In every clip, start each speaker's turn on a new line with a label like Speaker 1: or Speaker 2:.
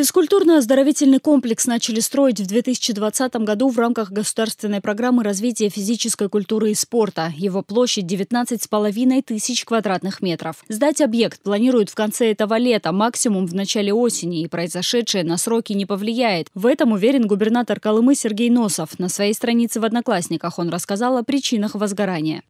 Speaker 1: Физкультурно-оздоровительный комплекс начали строить в 2020 году в рамках государственной программы развития физической культуры и спорта. Его площадь 19 с половиной тысяч квадратных метров. Сдать объект планируют в конце этого лета, максимум в начале осени, и произошедшее на сроки не повлияет. В этом уверен губернатор Колымы Сергей Носов. На своей странице в «Одноклассниках» он рассказал о причинах возгорания.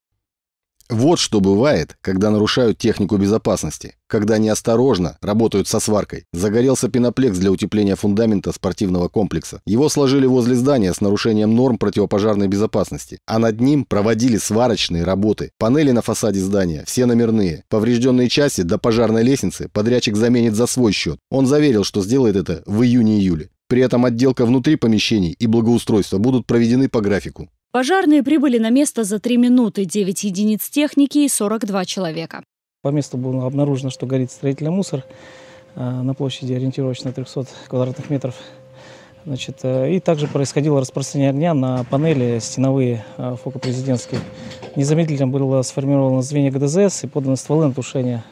Speaker 2: Вот что бывает, когда нарушают технику безопасности, когда неосторожно работают со сваркой. Загорелся пеноплекс для утепления фундамента спортивного комплекса. Его сложили возле здания с нарушением норм противопожарной безопасности, а над ним проводили сварочные работы. Панели на фасаде здания, все номерные. Поврежденные части до пожарной лестницы подрядчик заменит за свой счет. Он заверил, что сделает это в июне-июле. При этом отделка внутри помещений и благоустройство будут проведены по
Speaker 3: графику.
Speaker 1: Пожарные прибыли на место за 3 минуты, 9 единиц техники и 42 человека.
Speaker 3: По месту было обнаружено, что горит строительный мусор э, на площади ориентировочно 300 квадратных метров. Значит, э, и также происходило распространение огня на панели стеновые э, фокопрезидентские. Незамедлительно было сформировано звенья ГДЗС и поданы стволы на тушение.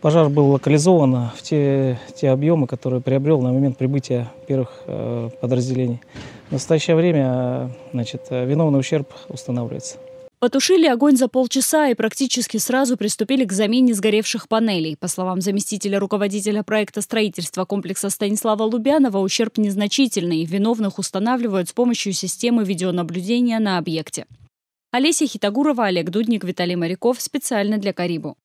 Speaker 3: Пожар был локализован а в те, те объемы, которые приобрел на момент прибытия первых э, подразделений. В настоящее время значит, виновный ущерб устанавливается.
Speaker 1: Потушили огонь за полчаса и практически сразу приступили к замене сгоревших панелей. По словам заместителя руководителя проекта строительства комплекса Станислава Лубянова, ущерб незначительный. Виновных устанавливают с помощью системы видеонаблюдения на объекте. Олеся Хитагурова, Олег Дудник, Виталий Моряков. Специально для Карибу.